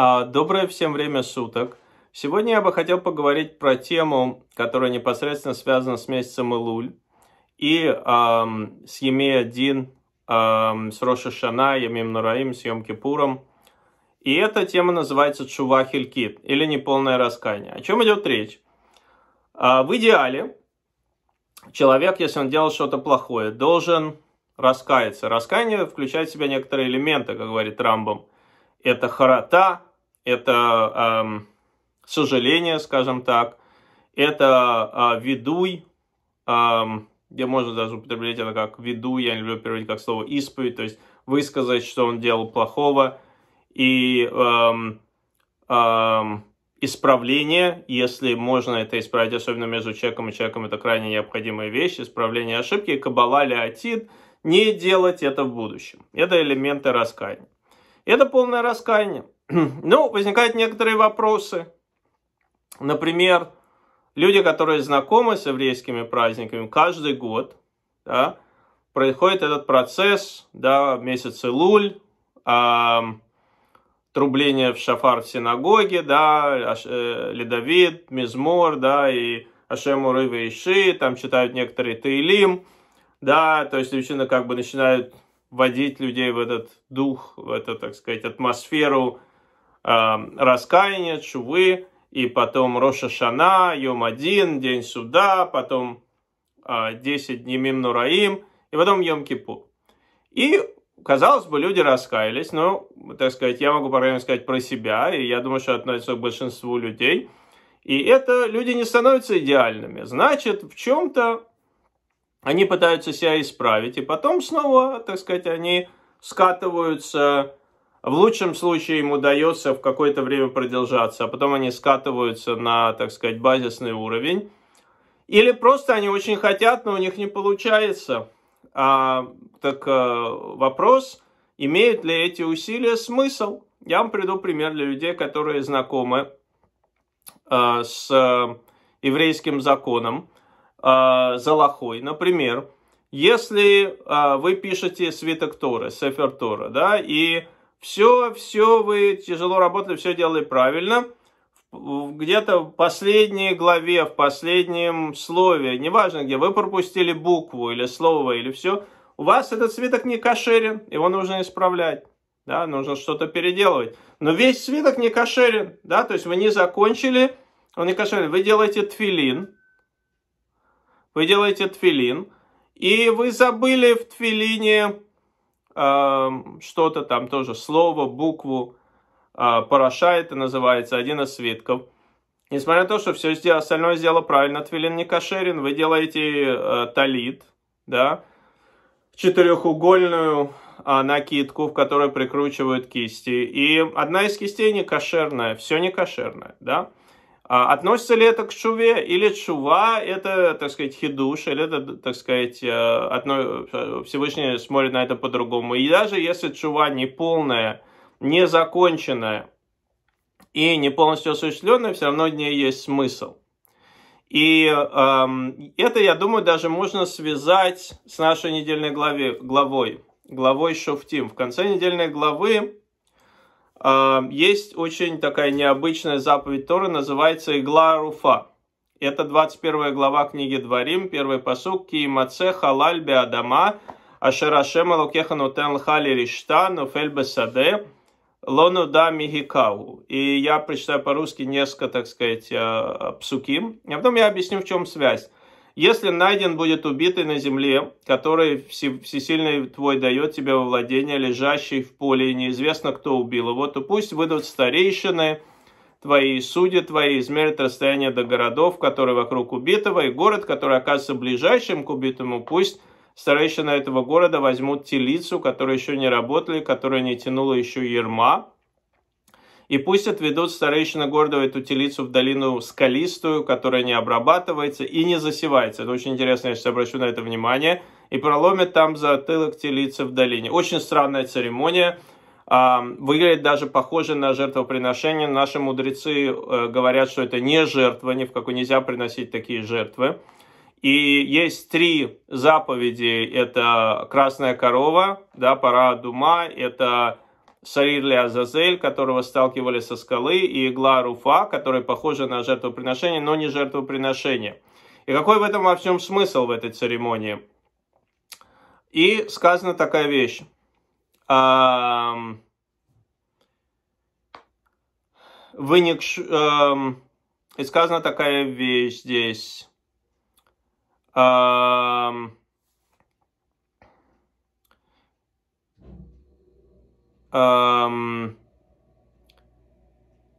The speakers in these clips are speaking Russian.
А, доброе всем время суток. Сегодня я бы хотел поговорить про тему, которая непосредственно связана с месяцем Илуль и эм, с Емея-Дин, эм, с Роша Шана, Ямим Нураим, с Йом Кипуром. И эта тема называется Чувахилькит или неполное раскаяние. О чем идет речь? Э, в идеале человек, если он делал что-то плохое, должен раскаяться. Раскаяние включает в себя некоторые элементы, как говорит Рамбом. Это харата, это эм, сожаление, скажем так, это э, ведуй, эм, где можно даже употреблять это как веду, я не люблю переводить как слово исповедь, то есть высказать, что он делал плохого, и эм, эм, исправление, если можно это исправить, особенно между человеком и человеком, это крайне необходимая вещь, исправление ошибки, кабала леотид, не делать это в будущем. Это элементы раскаяния. Это полное раскаяние. Ну, возникают некоторые вопросы. Например, люди, которые знакомы с еврейскими праздниками, каждый год да, происходит этот процесс, да, месяц Луль, э, трубление в шафар в синагоге, да, э, Ледовид, Мизмор, да, и Ашему Рыва Иши, там читают некоторые Таилим, да, то есть действительно как бы начинают вводить людей в этот дух, в эту, так сказать, атмосферу Эм, раскаяние, чувы, и потом Роша Шана, Йом Один, День Суда, потом 10 э, дней Мимнураим, и потом Йом Кипу. И, казалось бы, люди раскаялись, но, так сказать, я могу, по крайней мере, сказать про себя, и я думаю, что относится к большинству людей. И это люди не становятся идеальными. Значит, в чем-то они пытаются себя исправить, и потом снова, так сказать, они скатываются в лучшем случае им удается в какое-то время продержаться, а потом они скатываются на, так сказать, базисный уровень. Или просто они очень хотят, но у них не получается. А, так а, вопрос, имеют ли эти усилия смысл? Я вам приду пример для людей, которые знакомы а, с а, еврейским законом а, Залахой. Например, если а, вы пишете свиток Торы, Сефер Тора, да, и все, все вы тяжело работали, все делали правильно. Где-то в последней главе, в последнем слове, неважно где, вы пропустили букву или слово или все, у вас этот свиток не кошерен, его нужно исправлять. Да, нужно что-то переделывать. Но весь свиток не кошерен, да, то есть вы не закончили, он не кошерен. Вы делаете тфилин, вы делаете тфилин, и вы забыли в тфилине что-то там тоже, слово, букву. А, Параша это называется, один из свитков. Несмотря на то, что все остальное сделал правильно, твилин не кошерен, вы делаете э, талит, да, четырехугольную э, а, накидку, в которой прикручивают кисти. И одна из кистей не кошерная, все не кошерное, да. А относится ли это к чуве или чува это, так сказать, хидуш, или это, так сказать, э, одно, э, Всевышний смотрит на это по-другому. И даже если чува не полная, не законченная и не полностью осуществленная, все равно в ней есть смысл. И эм, это, я думаю, даже можно связать с нашей недельной главе, главой, главой Шуфтим. В конце недельной главы есть очень такая необычная заповедь Торы, называется «Игла Руфа». Это 21 глава книги Дворим, первый посук «Ки маце халаль беадама, ашерашем алукеха нутен лхали ришта, нуфель бесаде, лону да михикау». И я прочитаю по-русски несколько, так сказать, а, а, псуким, а потом я объясню, в чем связь. Если найден будет убитый на земле, который всесильный твой дает тебе во владение, лежащий в поле, и неизвестно, кто убил его, то пусть выйдут старейшины твои и судьи твои, измерят расстояние до городов, которые вокруг убитого, и город, который оказывается ближайшим к убитому, пусть старейшины этого города возьмут телицу, которая еще не работали, которая не тянула еще ерма, и пусть отведут старейшина города эту телицу в долину скалистую, которая не обрабатывается и не засевается. Это очень интересно, я сейчас обращу на это внимание. И проломят там затылок телицы в долине. Очень странная церемония. А, выглядит даже похоже на жертвоприношение. Наши мудрецы э, говорят, что это не жертва, ни в какую нельзя приносить такие жертвы. И есть три заповеди. Это красная корова, да, пара дума, это Саир Азазель, которого сталкивали со скалы, и игла Руфа, которая похожа на жертвоприношение, но не жертвоприношение. И какой в этом во всем смысл в этой церемонии? И сказана такая вещь. Вы И сказана такая вещь здесь. эм,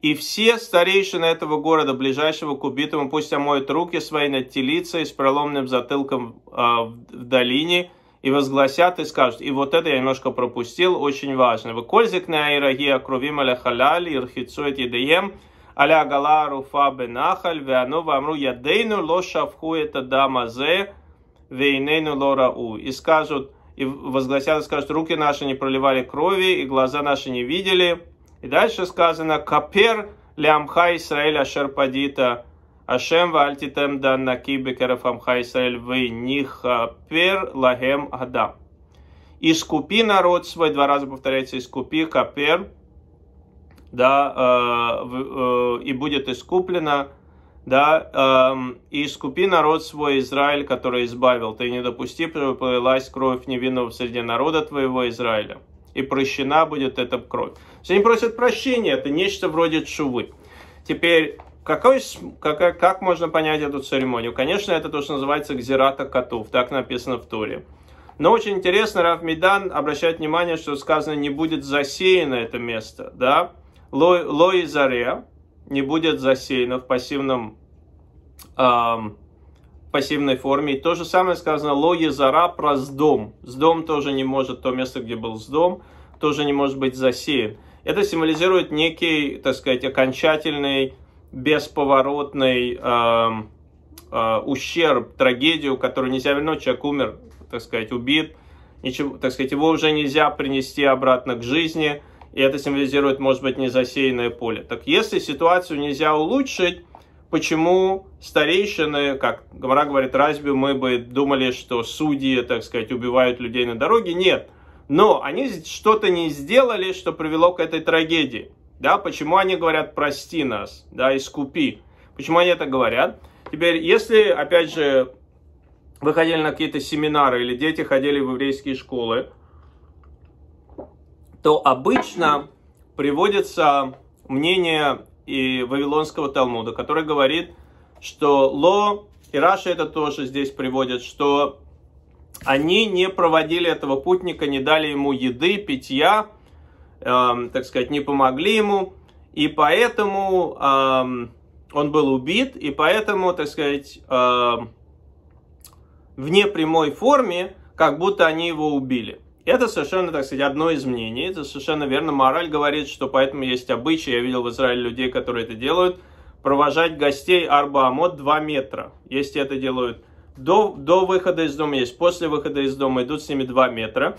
и все старейшины этого города, ближайшего к убитому, пусть омоют руки свои над телицей с проломным затылком э, в долине, и возгласят и скажут, и вот это я немножко пропустил, очень важно. Выкользик на Ирагия кровим аля халяль, ирхицует едеем, аля гала руфа бенахаль, веану вамру ядейну ло шавху это дамазе, вейнейну лорау. И скажут, и возгласят и скажут, руки наши не проливали крови, и глаза наши не видели. И дальше сказано, капер лямха Исраэль ашер падита, ашем вальтитем дан накибе амха Исраэль вы нихапер лагем адам. Искупи народ свой, два раза повторяется, искупи капер, да, э, э, и будет искуплено да, эм, и искупи народ свой Израиль, который избавил, ты не допусти, пролилась кровь невинного среди народа твоего Израиля, и прощена будет эта кровь. Все они просят прощения, это нечто вроде чувы. Теперь, какой, как, как можно понять эту церемонию? Конечно, это то, что называется гзирата котов, так написано в Туре. Но очень интересно, Раф Мидан обращает внимание, что сказано, не будет засеяно это место, да? Лой, лой не будет засеяно в пассивном эм, пассивной форме. И то же самое сказано Ло Езара про сдом. Сдом тоже не может, то место, где был сдом, тоже не может быть засеян. Это символизирует некий, так сказать, окончательный, бесповоротный эм, э, ущерб, трагедию, которую нельзя вернуть. Человек умер, так сказать, убит, ничего, так сказать, его уже нельзя принести обратно к жизни, и это символизирует, может быть, незасеянное поле. Так если ситуацию нельзя улучшить, почему старейшины, как Гамара говорит разве мы бы думали, что судьи, так сказать, убивают людей на дороге. Нет. Но они что-то не сделали, что привело к этой трагедии. Да, почему они говорят «прости нас», да, «искупи». Почему они это говорят? Теперь, если, опять же, вы ходили на какие-то семинары или дети ходили в еврейские школы, то обычно приводится мнение и Вавилонского Талмуда, который говорит, что Ло, и Раша это тоже здесь приводят, что они не проводили этого путника, не дали ему еды, питья, эм, так сказать, не помогли ему, и поэтому эм, он был убит, и поэтому, так сказать, эм, в непрямой форме, как будто они его убили. Это совершенно, так сказать, одно из мнений, это совершенно верно. Мораль говорит, что поэтому есть обычаи. я видел в Израиле людей, которые это делают, провожать гостей Арбаамот 2 метра. Если это делают до, до выхода из дома, есть после выхода из дома, идут с ними 2 метра.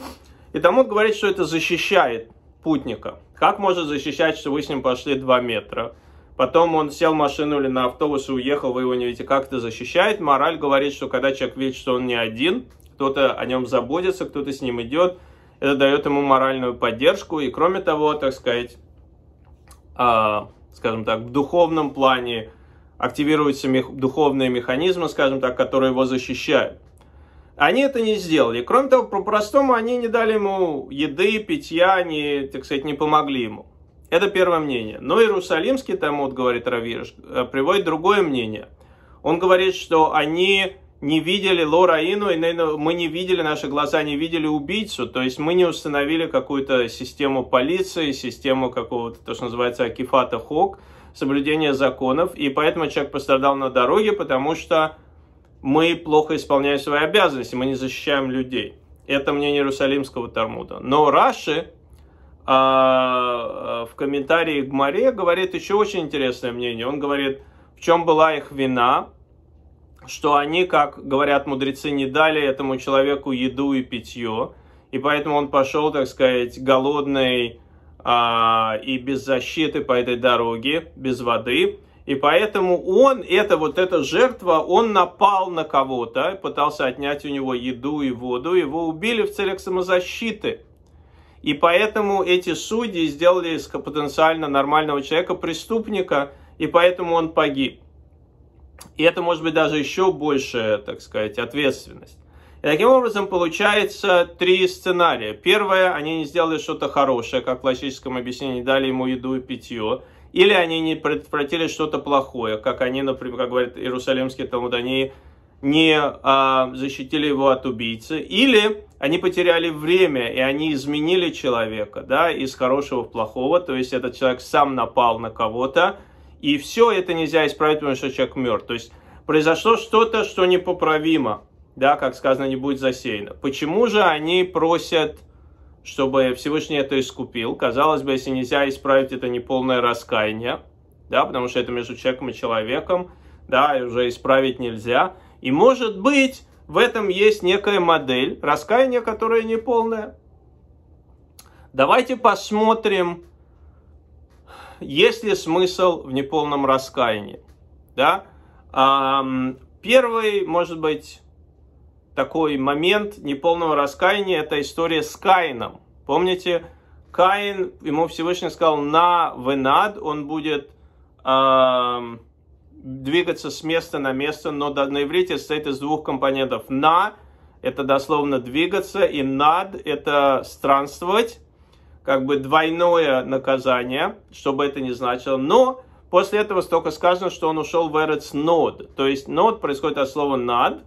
И Талмуд говорит, что это защищает путника. Как может защищать, что вы с ним пошли 2 метра? Потом он сел в машину или на автобус и уехал, вы его не видите. Как это защищает? Мораль говорит, что когда человек видит, что он не один – кто-то о нем заботится, кто-то с ним идет. Это дает ему моральную поддержку. И кроме того, так сказать, э, скажем так, в духовном плане активируются мех- духовные механизмы, скажем так, которые его защищают. Они это не сделали. Кроме того, по-простому они не дали ему еды, питья, они, так сказать, не помогли ему. Это первое мнение. Но Иерусалимский Талмуд, говорит Равирш, э, приводит другое мнение. Он говорит, что они не видели Лораину и мы не видели, наши глаза не видели убийцу. То есть мы не установили какую-то систему полиции, систему какого-то, то, что называется, акифата хок, соблюдение законов. И поэтому человек пострадал на дороге, потому что мы плохо исполняем свои обязанности, мы не защищаем людей. Это мнение Иерусалимского тармуда Но Раши э, в комментарии к Маре говорит еще очень интересное мнение. Он говорит, в чем была их вина, что они, как говорят мудрецы, не дали этому человеку еду и питье, и поэтому он пошел, так сказать, голодный а, и без защиты по этой дороге, без воды. И поэтому он, это вот эта жертва, он напал на кого-то, пытался отнять у него еду и воду, его убили в целях самозащиты. И поэтому эти судьи сделали из потенциально нормального человека преступника, и поэтому он погиб. И это может быть даже еще большая, так сказать, ответственность. И таким образом получается три сценария. Первое, они не сделали что-то хорошее, как в классическом объяснении, дали ему еду и питье. Или они не предотвратили что-то плохое, как они, например, как говорят иерусалимские талмудонии, не а, защитили его от убийцы. Или они потеряли время, и они изменили человека, да, из хорошего в плохого. То есть этот человек сам напал на кого-то, и все это нельзя исправить, потому что человек мертв. То есть произошло что-то, что непоправимо, да, как сказано, не будет засеяно. Почему же они просят, чтобы Всевышний это искупил? Казалось бы, если нельзя исправить это неполное раскаяние, да, потому что это между человеком и человеком, да, и уже исправить нельзя. И может быть, в этом есть некая модель раскаяния, которая неполная. Давайте посмотрим, есть ли смысл в неполном раскаянии? Да? Первый, может быть, такой момент неполного раскаяния – это история с Каином. Помните, Каин, ему Всевышний сказал «на венад», он будет двигаться с места на место, но на иврите состоит из двух компонентов. «На» – это дословно «двигаться», и «над» – это «странствовать» как бы двойное наказание, чтобы это не значило, но после этого столько сказано, что он ушел в Эрец Нод, то есть Нод происходит от слова над,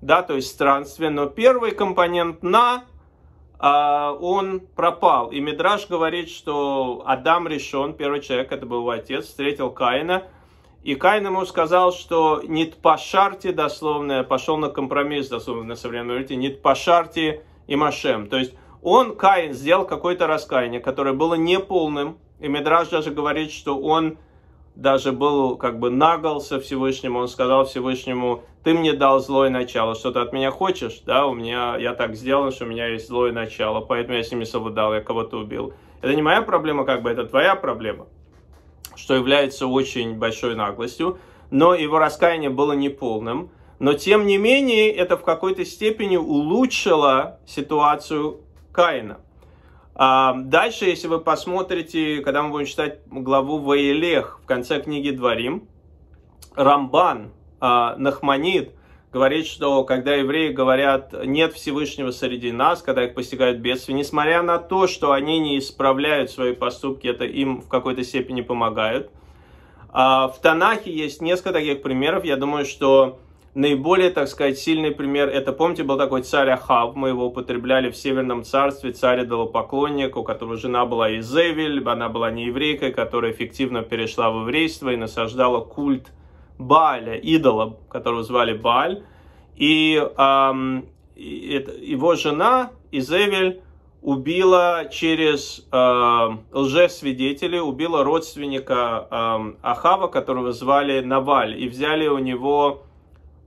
да, то есть странствие, но первый компонент на а, он пропал. И Мидраш говорит, что Адам решен, первый человек, это был его отец, встретил Каина. И Каин ему сказал, что нет по пашарти» дословно, пошел на компромисс, дословно на современном языке, нет по пашарти и машем». То есть он, Каин, сделал какое-то раскаяние, которое было неполным. И Мидраж даже говорит, что он даже был как бы нагался Всевышнему, он сказал Всевышнему, ты мне дал злое начало, что ты от меня хочешь, да, у меня, я так сделан, что у меня есть злое начало, поэтому я с ними совладал, я кого-то убил. Это не моя проблема, как бы, это твоя проблема, что является очень большой наглостью, но его раскаяние было неполным, но тем не менее это в какой-то степени улучшило ситуацию Каина. А, дальше, если вы посмотрите, когда мы будем читать главу Ваилех в конце книги Дворим, Рамбан, а, Нахманид говорит, что когда евреи говорят «нет Всевышнего среди нас», когда их постигают бедствия, несмотря на то, что они не исправляют свои поступки, это им в какой-то степени помогает. А, в Танахе есть несколько таких примеров. Я думаю, что Наиболее, так сказать, сильный пример, это, помните, был такой царь Ахав, мы его употребляли в Северном царстве, царь идолопоклонник, у которого жена была Изевель, она была не еврейкой, которая эффективно перешла в еврейство и насаждала культ Бааля, идола, которого звали Бааль. И эм, его жена Изевель убила через э, лжесвидетелей, убила родственника э, Ахава, которого звали Наваль, и взяли у него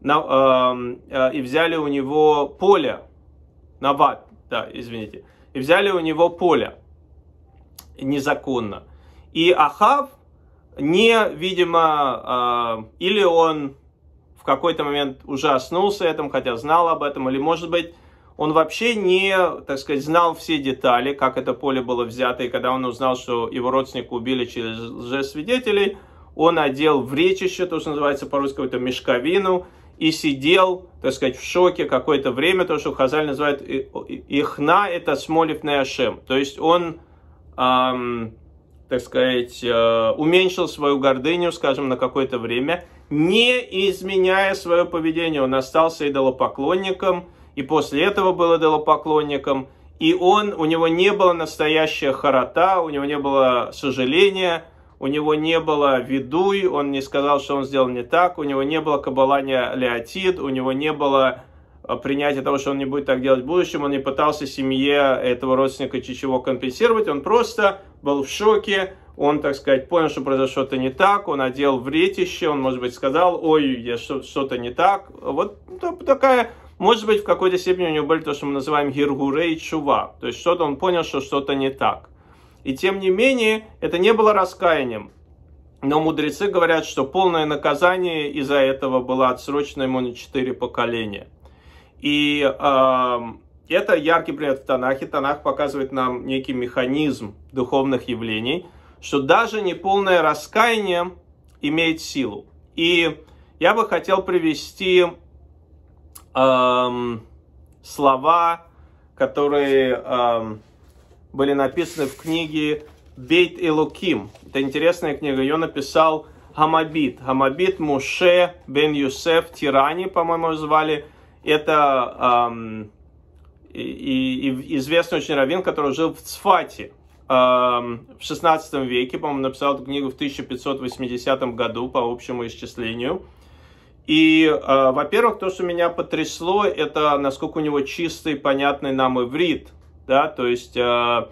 на, э, э, и взяли у него поле, Нават, да, извините, и взяли у него поле незаконно. И Ахав не, видимо, э, или он в какой-то момент уже оснулся этому, хотя знал об этом, или, может быть, он вообще не, так сказать, знал все детали, как это поле было взято, и когда он узнал, что его родственника убили через лжесвидетелей, он одел в речище, то, что называется по-русски, какую-то мешковину, и сидел, так сказать, в шоке какое-то время, то, что Хазаль называет Ихна, это Смолев Ашем. То есть он, эм, так сказать, э, уменьшил свою гордыню, скажем, на какое-то время, не изменяя свое поведение. Он остался идолопоклонником, и после этого был идолопоклонником, и он, у него не было настоящая харата, у него не было сожаления – у него не было видуй, он не сказал, что он сделал не так, у него не было кабалания леотид, у него не было э, принятия того, что он не будет так делать в будущем, он не пытался семье этого родственника чего компенсировать, он просто был в шоке, он, так сказать, понял, что произошло что-то не так, он одел вретище, он, может быть, сказал, ой, я что-то не так. Вот такая, может быть, в какой-то степени у него были то, что мы называем гиргурей чува, то есть что-то он понял, что что-то не так. И тем не менее, это не было раскаянием. Но мудрецы говорят, что полное наказание из-за этого было отсрочено ему на четыре поколения. И э, это яркий пример в Танахе. Танах показывает нам некий механизм духовных явлений, что даже неполное раскаяние имеет силу. И я бы хотел привести э, слова, которые... Э, были написаны в книге Бейт Элуким. Это интересная книга. Ее написал Хамабит. Хамабит Муше бен Юсеф Тирани, по-моему, звали. Это эм, и, и, известный очень раввин, который жил в Цфате эм, в 16 веке. По-моему, написал эту книгу в 1580 году по общему исчислению. И, э, во-первых, то, что меня потрясло, это насколько у него чистый, понятный нам иврит – да, то есть э,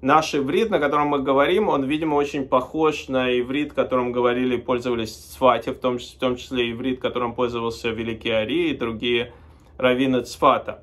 наш иврит, на котором мы говорим, он, видимо, очень похож на иврит, которым говорили, пользовались Цфати, в том, числе, в том числе иврит, которым пользовался Великий Ари и другие раввины Цфата.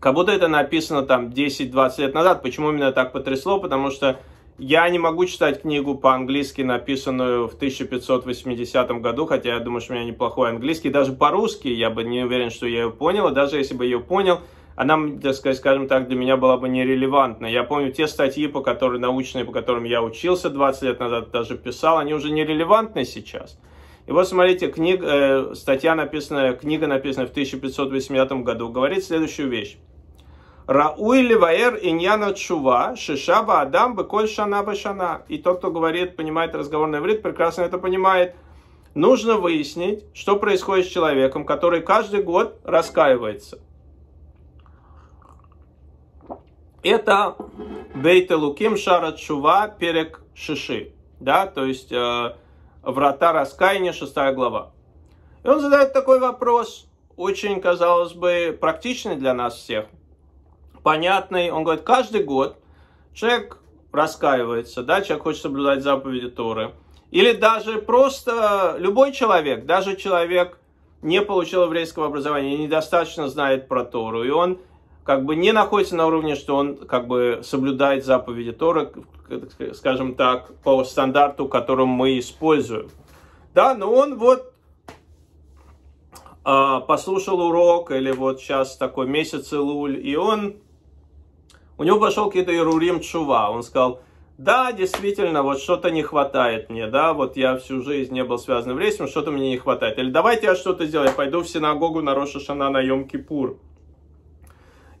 Как будто это написано там 10-20 лет назад. Почему меня так потрясло? Потому что я не могу читать книгу по-английски, написанную в 1580 году, хотя я думаю, что у меня неплохой английский. Даже по-русски я бы не уверен, что я ее понял. даже если бы ее понял, она, а так сказать, скажем так, для меня была бы нерелевантна. Я помню те статьи, по которым научные, по которым я учился 20 лет назад, даже писал, они уже нерелевантны сейчас. И вот смотрите, книг, э, статья написанная, книга написанная в 1580 году, говорит следующую вещь. Рауи Леваэр Иньяна Чува, Шишаба Адам Беколь Шана Башана. И тот, кто говорит, понимает разговорный вред, прекрасно это понимает. Нужно выяснить, что происходит с человеком, который каждый год раскаивается – Это Бейте Луким Шара Чува Перек Шиши. Да, то есть э, Врата Раскаяния, шестая глава. И он задает такой вопрос, очень, казалось бы, практичный для нас всех. Понятный. Он говорит, каждый год человек раскаивается, да, человек хочет соблюдать заповеди Торы. Или даже просто любой человек, даже человек не получил еврейского образования, недостаточно знает про Тору, и он как бы не находится на уровне, что он как бы соблюдает заповеди Тора, скажем так, по стандарту, которым мы используем. Да, но он вот э, послушал урок, или вот сейчас такой месяц Илуль, и он, у него пошел какие-то Ирурим Чува, он сказал, да, действительно, вот что-то не хватает мне, да, вот я всю жизнь не был связан в рейсом, что-то мне не хватает. Или давайте я что-то сделаю, я пойду в синагогу на Роша Шана на Йом Кипур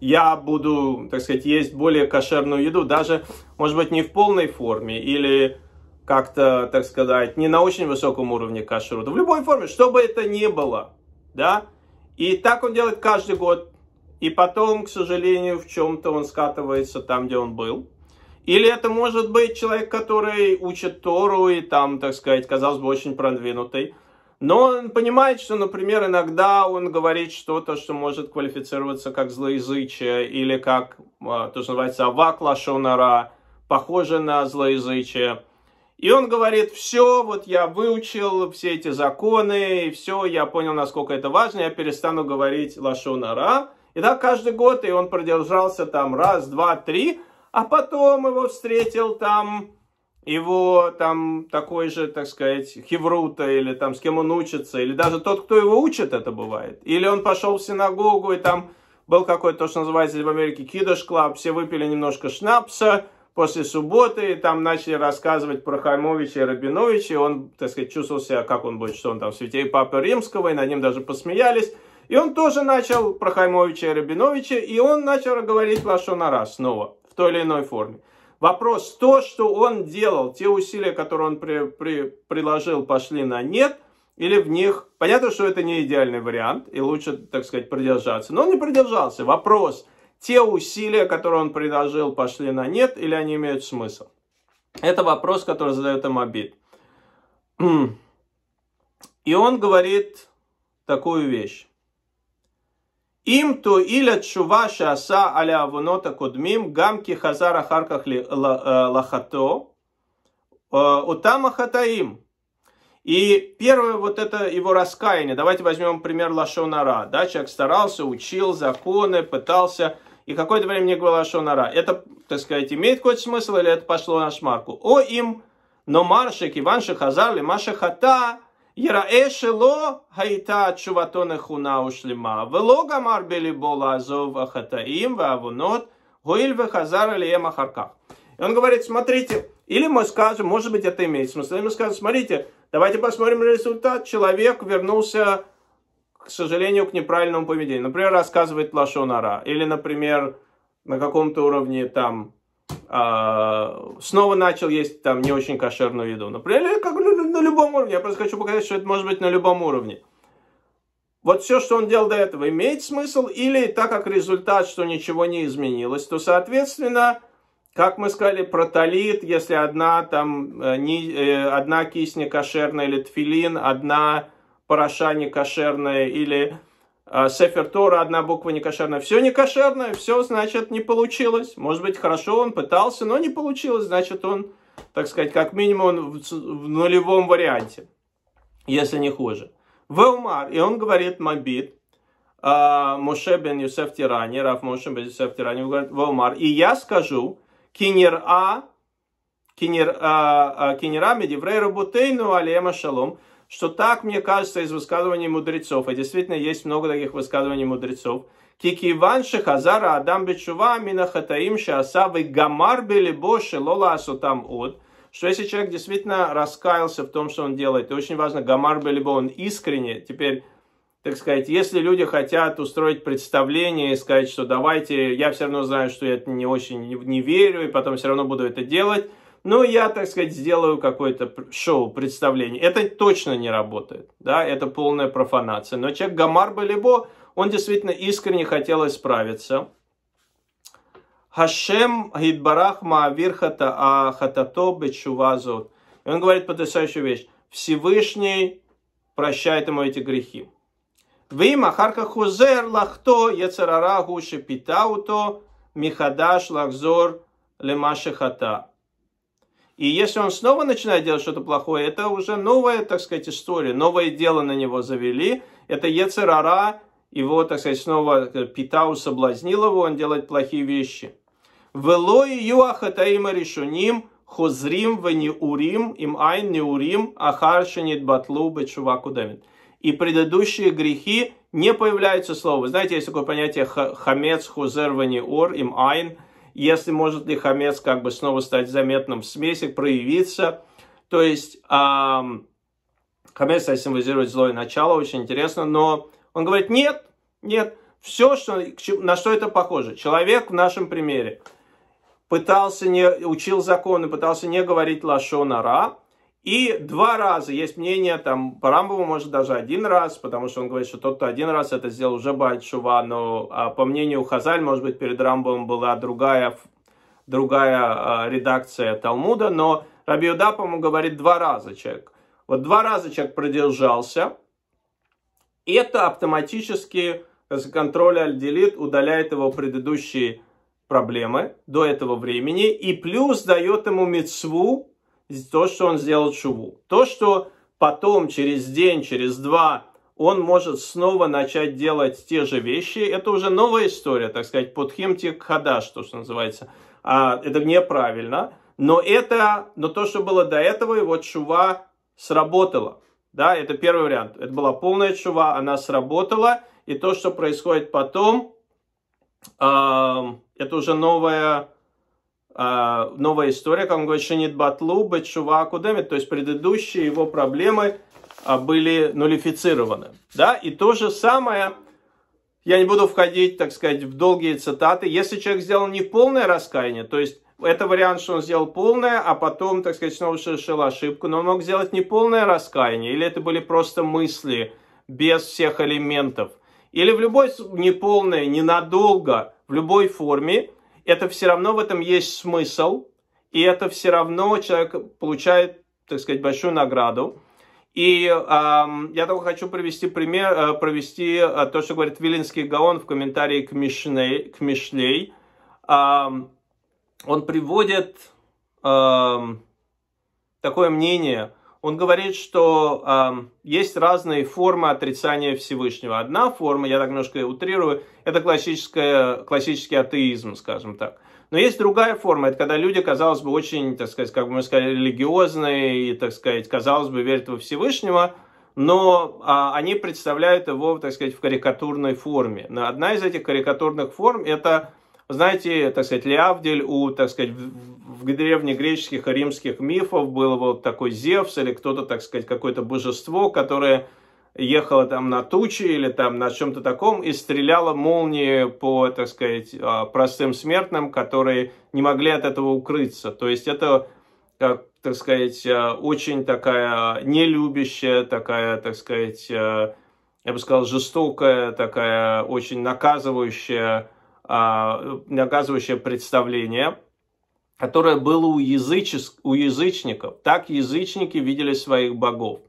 я буду, так сказать, есть более кошерную еду, даже, может быть, не в полной форме или как-то, так сказать, не на очень высоком уровне кашрута, в любой форме, что бы это ни было, да, и так он делает каждый год, и потом, к сожалению, в чем-то он скатывается там, где он был, или это может быть человек, который учит Тору и там, так сказать, казалось бы, очень продвинутый, но он понимает, что, например, иногда он говорит что-то, что может квалифицироваться как злоязычие или как, а, то, что называется, авак лашонара, похоже на злоязычие. И он говорит, все, вот я выучил все эти законы, и все, я понял, насколько это важно, я перестану говорить лашонара. И так каждый год, и он продержался там раз, два, три, а потом его встретил там его там такой же, так сказать, хеврута, или там с кем он учится, или даже тот, кто его учит, это бывает. Или он пошел в синагогу, и там был какой-то, то, что называется в Америке, кидыш клаб, все выпили немножко шнапса после субботы, и там начали рассказывать про Хаймовича и Рабиновича, и он, так сказать, чувствовал себя, как он будет, что он там святей Папы Римского, и над ним даже посмеялись. И он тоже начал про Хаймовича и Рабиновича, и он начал говорить Лашонара снова, в той или иной форме. Вопрос, то, что он делал, те усилия, которые он при, при, приложил, пошли на нет – или в них... Понятно, что это не идеальный вариант, и лучше, так сказать, продержаться. Но он не придержался. Вопрос, те усилия, которые он приложил, пошли на нет, или они имеют смысл? Это вопрос, который задает Амабит. И он говорит такую вещь. Им то или שעשה על העוונות הקודמים, גם כי חזר אחר лахато. Э, утама אותם החטאים. И первое вот это его раскаяние. Давайте возьмем пример Лашонара. Да, человек старался, учил законы, пытался. И какое-то время не говорил Лашонара. Это, так сказать, имеет какой-то смысл или это пошло на шмарку? О им, но маршик, Иван Шахазар, Лима хата. יראה שלא הייתה תשובתו נכונה ושלמה, ולא גמר בליבו לעזוב И он говорит, смотрите, или мы скажем, может быть, это имеет смысл, или мы скажем, смотрите, давайте посмотрим результат. Человек вернулся, к сожалению, к неправильному поведению. Например, рассказывает Лашонара, или, например, на каком-то уровне там а, снова начал есть там не очень кошерную еду. Например, как на любом уровне. Я просто хочу показать, что это может быть на любом уровне. Вот все, что он делал до этого, имеет смысл, или так как результат, что ничего не изменилось, то, соответственно, как мы сказали, протолит, если одна, там, э, не, э, одна кисть не кошерная или тфилин, одна параша не кошерная или Сефер а Тора, одна буква не кошерная. Все не кошерное, все, значит, не получилось. Может быть, хорошо он пытался, но не получилось, значит, он, так сказать, как минимум он в, в нулевом варианте, если не хуже. Велмар, и он говорит Мабит, а, Моше бен Юсеф Тирани, Раф Моше бен Юсеф Тирани, говорит Велмар, и я скажу, кинер а, кинер, а, а кинера медиврей рабутейну алема шалом, что так, мне кажется, из высказываний мудрецов, и действительно есть много таких высказываний мудрецов, Кики Иван Шихазара Адам Бечува Минахатаим Шасавы Гамар Белебо Лоласу там от, что если человек действительно раскаялся в том, что он делает, и очень важно, Гамар Белебо, он искренне, теперь так сказать, если люди хотят устроить представление и сказать, что давайте, я все равно знаю, что я это не очень не верю, и потом все равно буду это делать, ну, я, так сказать, сделаю какое-то шоу, представление. Это точно не работает, да, это полная профанация. Но человек Гамар Балибо, он действительно искренне хотел исправиться. Хашем Гидбарах Маавир Хата Ахатато Бечувазу. И он говорит потрясающую вещь. Всевышний прощает ему эти грехи. Вы махарка хузер лахто яцерара гуши питауто михадаш лахзор лемаши хата. И если он снова начинает делать что-то плохое, это уже новая, так сказать, история, новое дело на него завели. Это Ецерара, его, так сказать, снова э, Питау соблазнил его, он делает плохие вещи. Вело и юахатаима решуним, хозрим урим, им айн не ахаршинит батлу бечуваку давит. И предыдущие грехи не появляются слова. Знаете, есть такое понятие хамец, хузер, ваниур, им айн – если может ли хамец как бы снова стать заметным в смеси, проявиться. То есть а, хамец символизирует злое начало, очень интересно, но он говорит, нет, нет, все, что, на что это похоже. Человек в нашем примере пытался не, учил законы, пытался не говорить лошонара. И два раза есть мнение, там, по Рамбову, может, даже один раз, потому что он говорит, что тот, кто один раз это сделал, уже Бальчува, но а, по мнению Хазаль, может быть, перед Рамбовым была другая, другая а, редакция Талмуда, но Рабиуда, по-моему, говорит два раза человек. Вот два раза человек продержался, и это автоматически с контроль Альделит удаляет его предыдущие проблемы до этого времени, и плюс дает ему мецву то, что он сделал шуву. То, что потом, через день, через два, он может снова начать делать те же вещи, это уже новая история, так сказать, под химтик хадаш, то, что называется. А, это неправильно. Но это, но то, что было до этого, его чува сработала. Да, это первый вариант. Это была полная чува, она сработала. И то, что происходит потом, э, это уже новая а, новая история, как он говорит, шинит батлу, бет шувак удемит, то есть предыдущие его проблемы а, были нулифицированы. Да? И то же самое, я не буду входить, так сказать, в долгие цитаты, если человек сделал не полное раскаяние, то есть это вариант, что он сделал полное, а потом, так сказать, снова совершил ошибку, но он мог сделать не полное раскаяние, или это были просто мысли без всех элементов, или в любой неполное, ненадолго, в любой форме – это все равно в этом есть смысл, и это все равно человек получает, так сказать, большую награду. И э, я только хочу привести пример, э, провести э, то, что говорит Вилинский Гаон в комментарии к, Мишне, к Мишлей. Э, он приводит э, такое мнение – он говорит, что э, есть разные формы отрицания Всевышнего. Одна форма, я так немножко утрирую, это классическая, классический атеизм, скажем так. Но есть другая форма, это когда люди, казалось бы, очень, так сказать, как бы мы сказали, религиозные и, так сказать, казалось бы, верят во Всевышнего, но а, они представляют его, так сказать, в карикатурной форме. Но одна из этих карикатурных форм – это знаете, так сказать, Леавдель у, так сказать, в древнегреческих и римских мифов был вот такой Зевс или кто-то, так сказать, какое-то божество, которое ехало там на туче или там на чем-то таком и стреляло молнии по, так сказать, а, простым смертным, которые не могли от этого укрыться. То есть это, а, так сказать, а, очень такая нелюбящая, такая, так сказать, я бы сказал, жестокая, такая очень наказывающая а, оказывающее представление, которое было у, язычес... у язычников. Так язычники видели своих богов.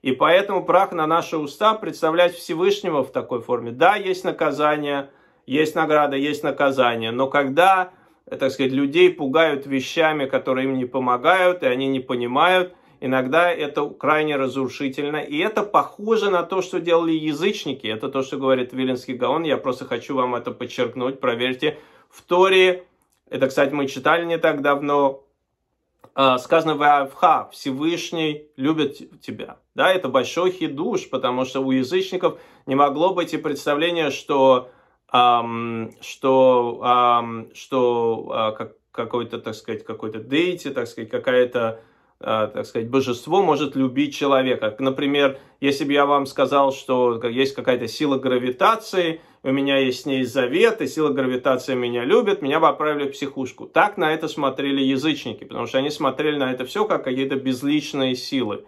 И поэтому прах на наши уста представлять Всевышнего в такой форме. Да, есть наказание, есть награда, есть наказание, но когда, так сказать, людей пугают вещами, которые им не помогают, и они не понимают – Иногда это крайне разрушительно. И это похоже на то, что делали язычники. Это то, что говорит Виленский Гаон. Я просто хочу вам это подчеркнуть. Проверьте. В Торе, это, кстати, мы читали не так давно, а, сказано в Афха, Всевышний любит тебя. Да, это большой хидуш, потому что у язычников не могло быть и представления, что, эм, что, эм, что э, как, какой-то, так сказать, какой-то дейти, так сказать, какая-то Э, так сказать, божество может любить человека. Например, если бы я вам сказал, что есть какая-то сила гравитации, у меня есть с ней завет, и сила гравитации меня любит, меня бы отправили в психушку. Так на это смотрели язычники, потому что они смотрели на это все как какие-то безличные силы.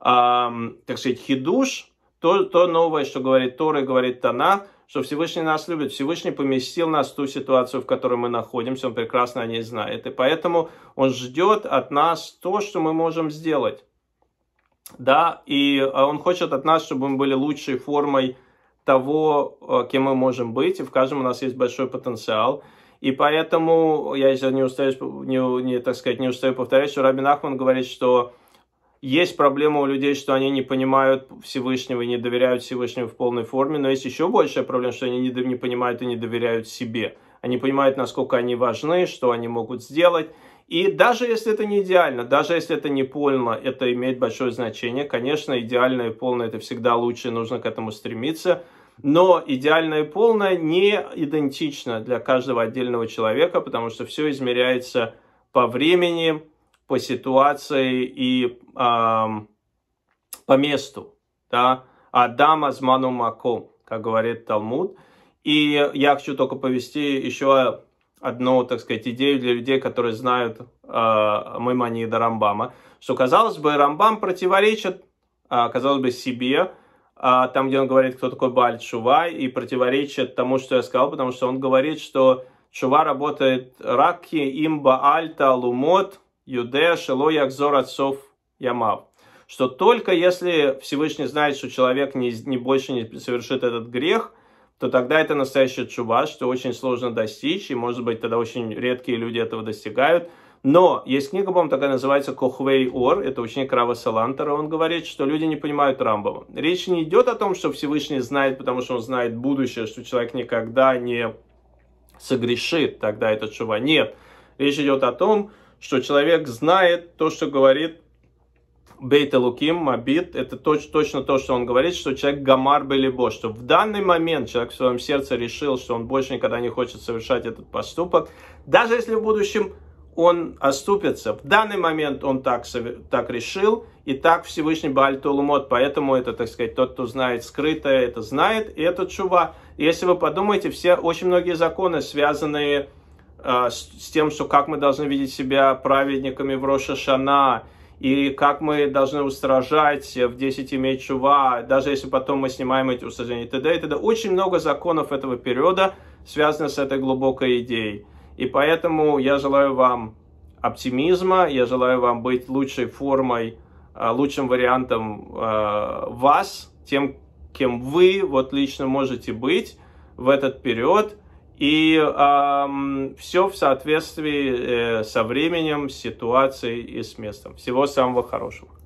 А, так сказать, хидуш, то, то новое, что говорит Тора и говорит Танах, что Всевышний нас любит. Всевышний поместил нас в ту ситуацию, в которой мы находимся, он прекрасно о ней знает. И поэтому он ждет от нас то, что мы можем сделать. Да, и э, он хочет от нас, чтобы мы были лучшей формой того, э, кем мы можем быть, и в каждом у нас есть большой потенциал. И поэтому я сейчас не устаю, не, не, так сказать, не устаю повторять, что Рабин Ахман говорит, что есть проблема у людей, что они не понимают Всевышнего и не доверяют Всевышнему в полной форме, но есть еще большая проблема, что они не, не понимают и не доверяют себе. Они понимают, насколько они важны, что они могут сделать. И даже если это не идеально, даже если это не полно, это имеет большое значение. Конечно, идеальное и полное – это всегда лучше, нужно к этому стремиться. Но идеальное и полное не идентично для каждого отдельного человека, потому что все измеряется по времени, по ситуации и эм, по месту. Да? Адам с манумаком, как говорит Талмуд. И я хочу только повести еще одну, так сказать, идею для людей, которые знают э, а, Маймонида Рамбама, что, казалось бы, Рамбам противоречит, э, казалось бы, себе, э, там, где он говорит, кто такой Баль Чува, и противоречит тому, что я сказал, потому что он говорит, что Чува работает раки, имба, альта, лумот – Юдея Шело Якзор Отцов Ямав. Что только если Всевышний знает, что человек не, не больше не совершит этот грех, то тогда это настоящая чува, что очень сложно достичь, и, может быть, тогда очень редкие люди этого достигают. Но есть книга, по-моему, такая называется «Кохвей Ор», это ученик Рава Салантера, он говорит, что люди не понимают Рамбова. Речь не идет о том, что Всевышний знает, потому что он знает будущее, что человек никогда не согрешит, тогда это чува. Нет, речь идет о том, что что человек знает то, что говорит Бейта Луким, Абит, это точ, точно то, что он говорит, что человек Гамар Белебо, что в данный момент человек в своем сердце решил, что он больше никогда не хочет совершать этот поступок, даже если в будущем он оступится. В данный момент он так, так решил, и так Всевышний Бааль Тулумот, поэтому это, так сказать, тот, кто знает скрытое, это знает, и это чува. Если вы подумаете, все, очень многие законы, связанные с Э, с, с тем, что как мы должны видеть себя праведниками в Рошашана, и как мы должны устражать в 10 иметь чува, даже если потом мы снимаем эти устражения и т.д. и т.д. Очень много законов этого периода связано с этой глубокой идеей. И поэтому я желаю вам оптимизма, я желаю вам быть лучшей формой, э, лучшим вариантом э, вас, тем, кем вы вот лично можете быть в этот период – и эм, все в соответствии э, со временем, с ситуацией и с местом. Всего самого хорошего.